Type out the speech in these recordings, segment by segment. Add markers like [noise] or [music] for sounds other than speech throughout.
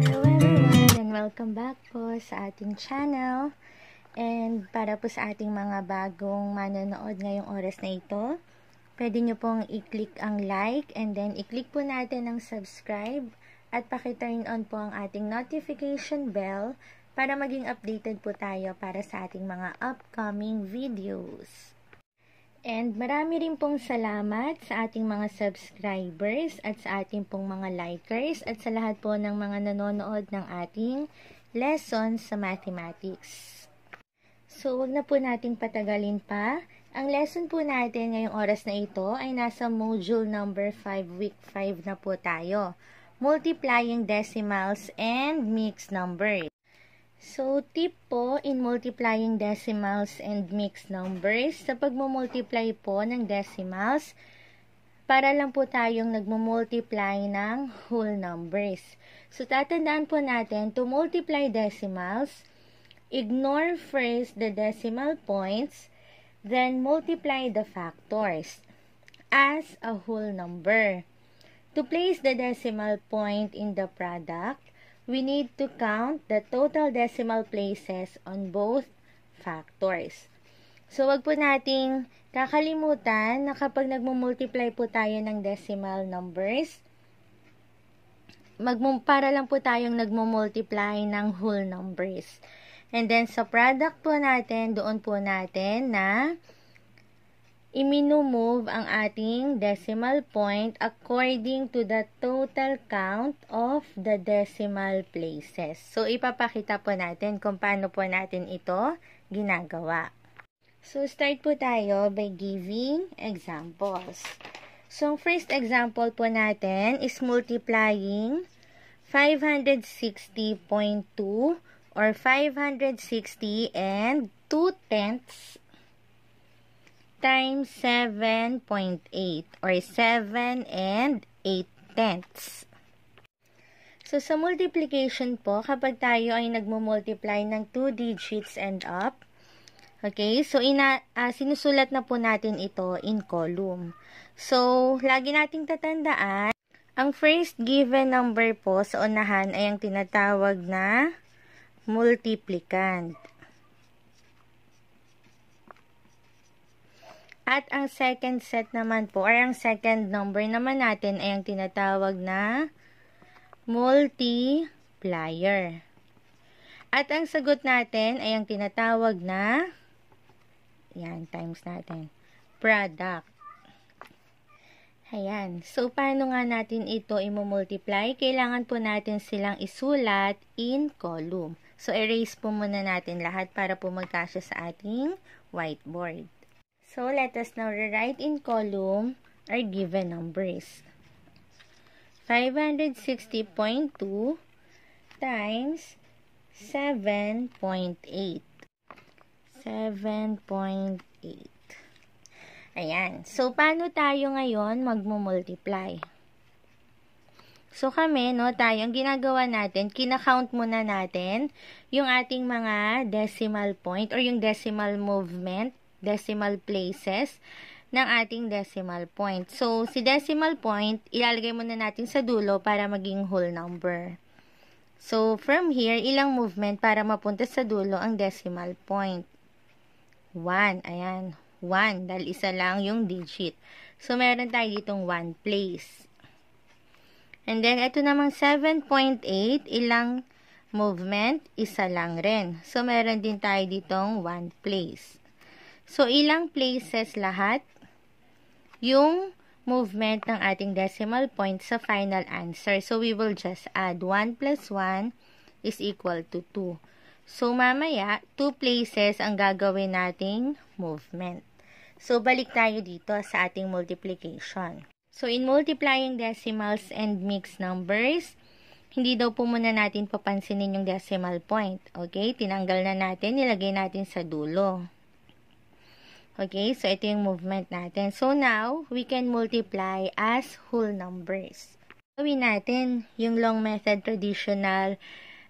Hello everyone and welcome back po sa ating channel. And para po sa ating mga bagong manonood ngayong oras na ito, pwede nyo pong i-click ang like and then i-click po natin ang subscribe at pakiturn on po ang ating notification bell para maging updated po tayo para sa ating mga upcoming videos. And marami rin pong salamat sa ating mga subscribers at sa ating pong mga likers at sa lahat po ng mga nanonood ng ating lesson sa mathematics. So, wag na po nating patagalin pa. Ang lesson po natin ngayong oras na ito ay nasa module number 5, week 5 na po tayo. Multiplying decimals and mixed numbers. So, tip po in multiplying decimals and mixed numbers, sa pagmumultiply po ng decimals, para lang po tayong nagmumultiply ng whole numbers. So, tatandaan po natin, to multiply decimals, ignore first the decimal points, then multiply the factors as a whole number. To place the decimal point in the product, we need to count the total decimal places on both factors. So, wag po nating kakalimutan na kapag nagmumultiply po tayo ng decimal numbers, magmum para lang po tayong nagmumultiply ng whole numbers. And then, sa product po natin, doon po natin na iminumove ang ating decimal point according to the total count of the decimal places. So, ipapakita po natin kung paano po natin ito ginagawa. So, start po tayo by giving examples. So, first example po natin is multiplying 560.2 or 560 and 2 tenths times 7.8 or 7 and 8 tenths. So, sa multiplication po, kapag tayo ay nagmumultiply ng 2 digits and up, okay, so ina, uh, sinusulat na po natin ito in column. So, lagi nating tatandaan, ang first given number po sa unahan ay ang tinatawag na multiplicand. At ang second set naman po, or ang second number naman natin ay ang tinatawag na multiplier. At ang sagot natin ay ang tinatawag na yan, times natin, product. Ayan. So, paano nga natin ito imumultiply? Kailangan po natin silang isulat in column. So, erase po muna natin lahat para po magkasya sa ating whiteboard. So, let us now rewrite in column our given numbers. 560.2 times 7.8. 7.8. Ayan. So, paano tayo ngayon magmumultiply? So, kami, no, tayo, ang ginagawa natin, kinakount muna natin yung ating mga decimal point or yung decimal movement decimal places ng ating decimal point. So, si decimal point, ilalagay muna natin sa dulo para maging whole number. So, from here, ilang movement para mapunta sa dulo ang decimal point? 1. Ayan. 1. Dahil isa lang yung digit. So, meron tayo ditong 1 place. And then, ito namang 7.8. Ilang movement? Isa lang rin. So, meron din tayo ditong 1 place. So, ilang places lahat yung movement ng ating decimal point sa final answer. So, we will just add 1 plus 1 is equal to 2. So, mamaya, 2 places ang gagawin nating movement. So, balik tayo dito sa ating multiplication. So, in multiplying decimals and mixed numbers, hindi daw po muna natin papansinin yung decimal point. Okay? Tinanggal na natin, nilagay natin sa dulo. Okay, so ito yung movement natin. So now, we can multiply as whole numbers. Gawin natin yung long method traditional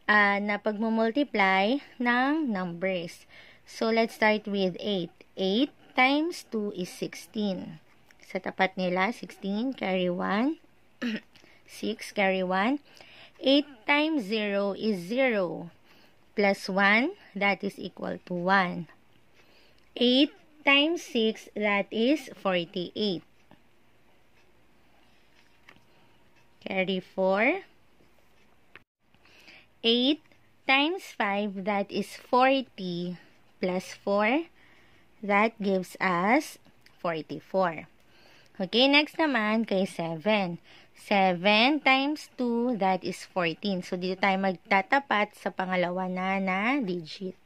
uh, na pagmumultiply ng numbers. So let's start with 8. 8 times 2 is 16. Sa tapat nila, 16, carry 1. 6, [clears throat] carry 1. 8 times 0 is 0. Plus 1, that is equal to 1. 8 times 6, that is 48. Carry 4. 8 times 5, that is 40, plus 4, that gives us 44. Okay, next naman kay 7. 7 times 2, that is 14. So, dito tayo magtatapat sa pangalawa na na digit.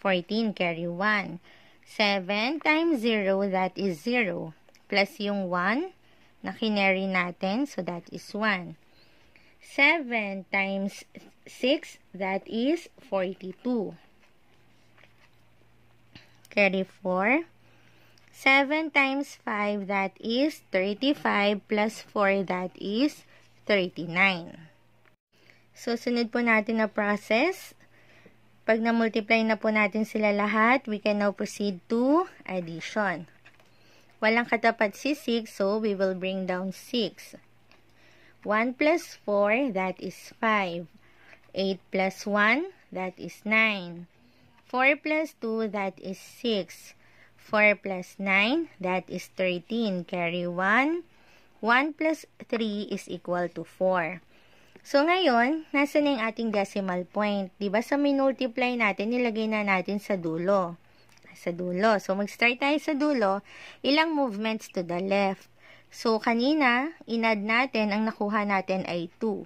14 carry 1. 7 times 0, that is 0. Plus yung 1 na kinary natin, so that is 1. 7 times 6, that is 42. Carry 4. 7 times 5, that is 35, plus 4, that is 39. So, sunod po natin na process pag na-multiply na po natin sila lahat, we can now proceed to addition. Walang katapat si 6, so we will bring down 6. 1 plus 4, that is 5. 8 plus 1, that is 9. 4 plus 2, that is 6. 4 plus 9, that is 13. Carry 1. 1 plus 3 is equal to 4. So, ngayon, nasa na yung ating decimal point? ba diba, sa minultiply natin, nilagay na natin sa dulo. Sa dulo. So, mag-start tayo sa dulo. Ilang movements to the left. So, kanina, inad natin, ang nakuha natin ay 2.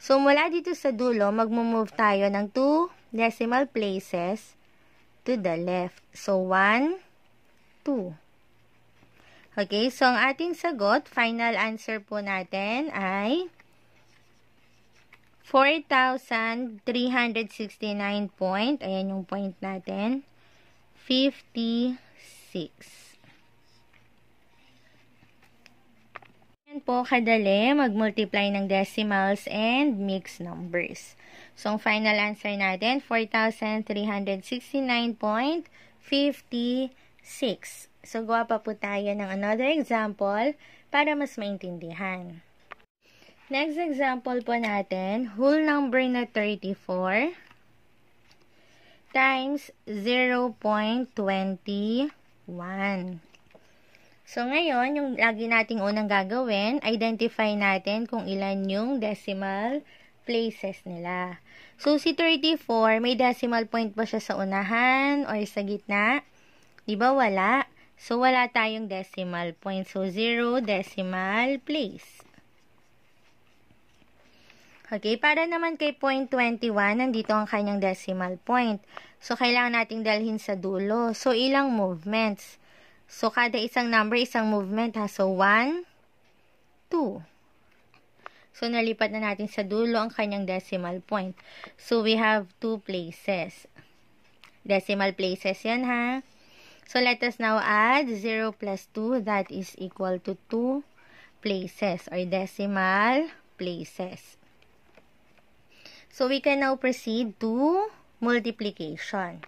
So, mula dito sa dulo, mag-move tayo ng 2 decimal places to the left. So, 1, 2. Okay, so ang ating sagot, final answer po natin ay 4,369 point. Ayan yung point natin. 56. Ayan po kadali mag-multiply ng decimals and mixed numbers. So, ang final answer natin, 4,369.56. So, gawa pa po tayo ng another example para mas maintindihan. Next example po natin, whole number na 34 times 0.21. So, ngayon, yung lagi nating unang gagawin, identify natin kung ilan yung decimal places nila. So, si 34, may decimal point ba siya sa unahan or sa gitna? Di ba wala? So, wala tayong decimal point. So, 0 decimal place. Okay, para naman kay point 21, nandito ang kanyang decimal point. So, kailangan nating dalhin sa dulo. So, ilang movements? So, kada isang number, isang movement ha. So, 1, 2. So, nalipat na natin sa dulo ang kanyang decimal point. So, we have two places. Decimal places yan ha. So, let us now add 0 plus 2 that is equal to 2 places or decimal places. So, we can now proceed to multiplication.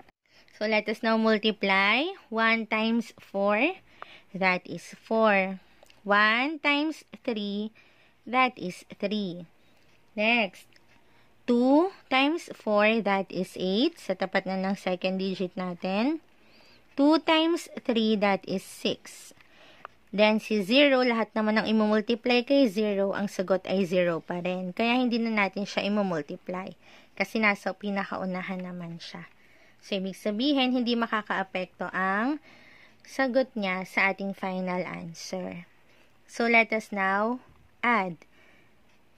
So, let us now multiply 1 times 4, that is 4. 1 times 3, that is 3. Next, 2 times 4, that is 8. Sa tapat na ng second digit natin. 2 times 3, that is 6. Then, si 0, lahat naman ng imumultiply kay 0, ang sagot ay 0 pa rin. Kaya, hindi na natin siya imumultiply. Kasi nasa pinakaunahan naman siya. So, ibig sabihin, hindi makakaapekto ang sagot niya sa ating final answer. So, let us now add.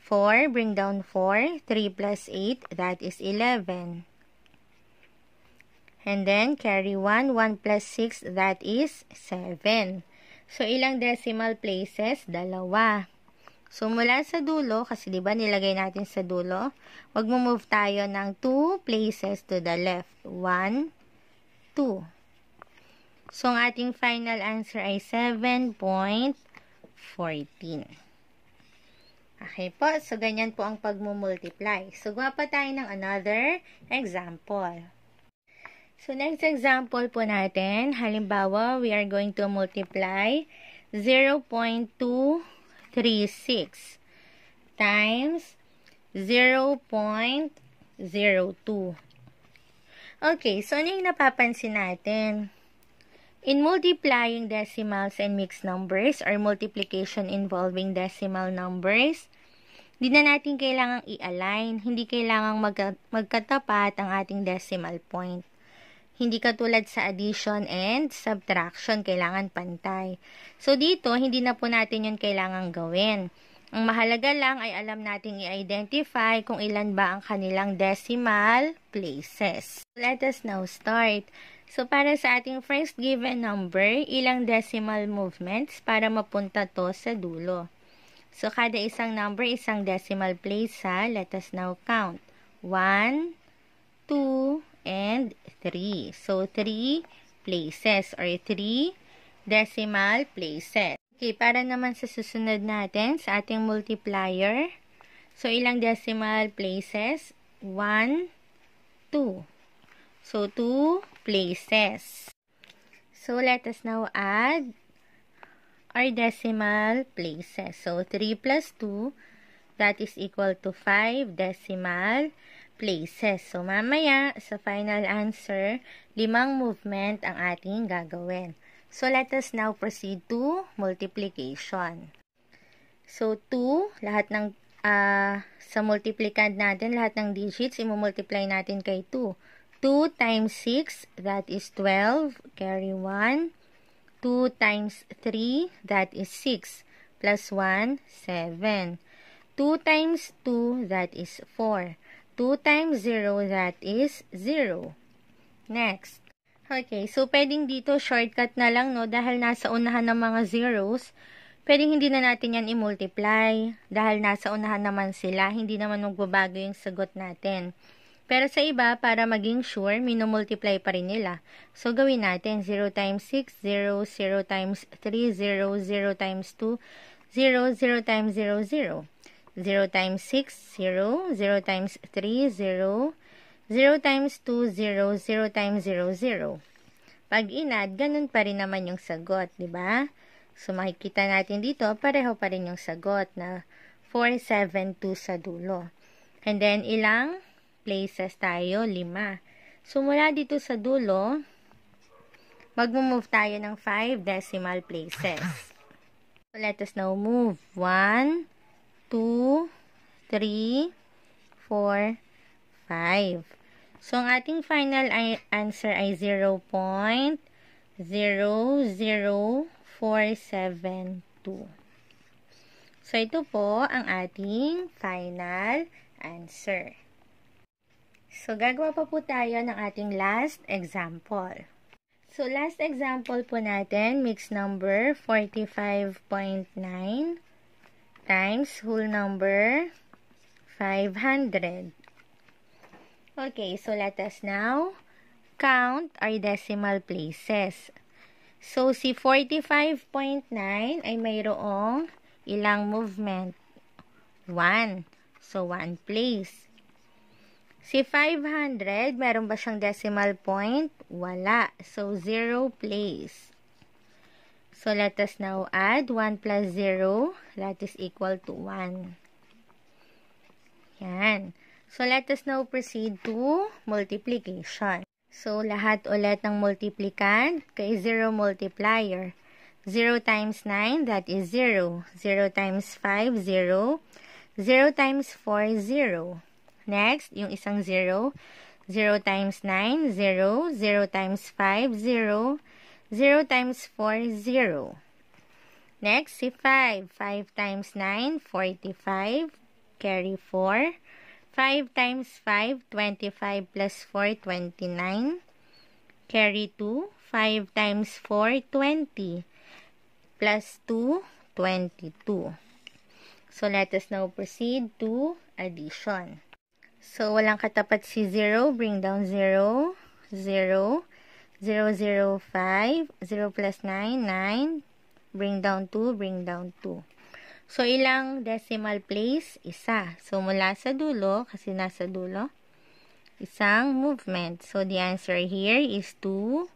4, bring down 4. 3 plus 8, that is 11. And then, carry 1. 1 plus 6, that is 7. So, ilang decimal places? Dalawa. So, mula sa dulo, kasi di nilagay natin sa dulo, wag mo move tayo ng 2 places to the left. 1, 2. So, ang ating final answer ay 7.14. Okay po, so ganyan po ang pagmumultiply. So, gawa pa tayo ng another example. So, next example po natin, halimbawa, we are going to multiply 0.236 times 0.02. Okay, so ano yung napapansin natin? In multiplying decimals and mixed numbers or multiplication involving decimal numbers, hindi na natin kailangang i-align, hindi kailangang magka magkatapat ang ating decimal point. Hindi katulad sa addition and subtraction, kailangan pantay. So, dito, hindi na po natin yun kailangan gawin. Ang mahalaga lang ay alam nating i-identify kung ilan ba ang kanilang decimal places. Let us now start. So, para sa ating first given number, ilang decimal movements para mapunta to sa dulo. So, kada isang number, isang decimal place sa Let us now count. 1, 2, and 3. So, 3 places or 3 decimal places. Okay, para naman sa susunod natin sa ating multiplier. So, ilang decimal places? 1, 2. So, 2 places. So, let us now add our decimal places. So, 3 plus 2, that is equal to 5 decimal places places. So, mamaya, sa final answer, limang movement ang ating gagawin. So, let us now proceed to multiplication. So, 2, lahat ng, uh, sa multiplicand natin, lahat ng digits, imumultiply natin kay 2. 2 times 6, that is 12, carry 1. 2 times 3, that is 6, plus 1, 7. 2 times 2, that is 4. 2 times 0, that is 0. Next. Okay, so pwedeng dito shortcut na lang, no? Dahil nasa unahan ng mga zeros, pwedeng hindi na natin yan i-multiply. Dahil nasa unahan naman sila, hindi naman magbabago yung sagot natin. Pero sa iba, para maging sure, minumultiply pa rin nila. So, gawin natin 0 times 6, 0, 0 times 3, 0, 0 times 2, 0, 0 times 0, 0. 0 times 6, 0. 0 times 3, 0. 0 times 2, 0. 0 times 0, 0. Pag inad, ganun pa rin naman yung sagot, di ba? So, makikita natin dito, pareho pa rin yung sagot na 472 sa dulo. And then, ilang places tayo? 5. So, mula dito sa dulo, magmove tayo ng 5 decimal places. So, let us now move. 1, 2, 3, 4, 5. So, ang ating final answer ay 0.00472. So, ito po ang ating final answer. So, gagawa pa po tayo ng ating last example. So, last example po natin, mixed number 45.9 times whole number 500. Okay, so let us now count our decimal places. So, si 45.9 ay mayroong ilang movement? 1. So, one place. Si 500, meron ba siyang decimal point? Wala. So, zero place. So, let us now add 1 plus 0. That is equal to 1. Yan. So, let us now proceed to multiplication. So, lahat ulit ng multiplicand kay 0 multiplier. 0 times 9, that is 0. 0 times 5, 0. 0 times 4, 0. Next, yung isang 0. 0 times 9, 0. 0 times 5, 0. 0 0 times 4, 0. Next, si 5. 5 times 9, 45. Carry 4. 5 times 5, 25 plus 4, 29. Carry 2. 5 times 4, 20. Plus 2, 22. So, let us now proceed to addition. So, walang katapat si 0. Bring down 0. 0. 0, 0, 5. 0 plus 9, 9. Bring down 2, bring down 2. So, ilang decimal place? Isa. So, mula sa dulo, kasi nasa dulo, isang movement. So, the answer here is 2.0.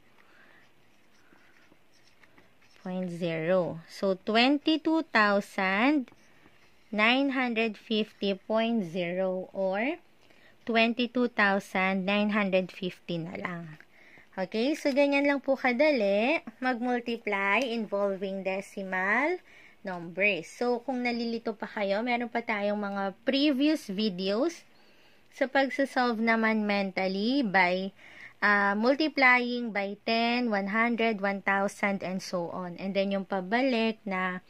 So, 22,950.0 or 22,950 na lang. Okay, so ganyan lang po kadali mag-multiply involving decimal numbers. So, kung nalilito pa kayo, meron pa tayong mga previous videos sa pagsasolve naman mentally by uh, multiplying by 10, 100, 1,000, and so on. And then yung pabalik na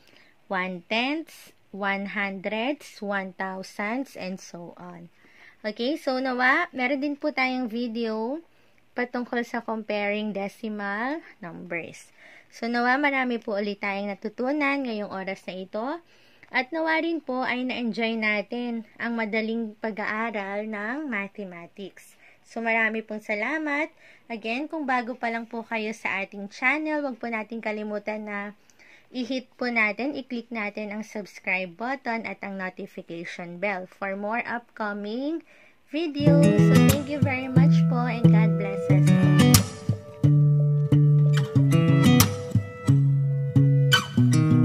1 tenths, 100s, 1,000s, and so on. Okay, so nawa, meron din po tayong video patungkol sa comparing decimal numbers. So, nawa marami po ulit tayong natutunan ngayong oras na ito. At nawa rin po ay na-enjoy natin ang madaling pag-aaral ng mathematics. So, marami pong salamat. Again, kung bago pa lang po kayo sa ating channel, huwag po natin kalimutan na i-hit po natin, i-click natin ang subscribe button at ang notification bell for more upcoming video. So, thank you very much po and God blesses.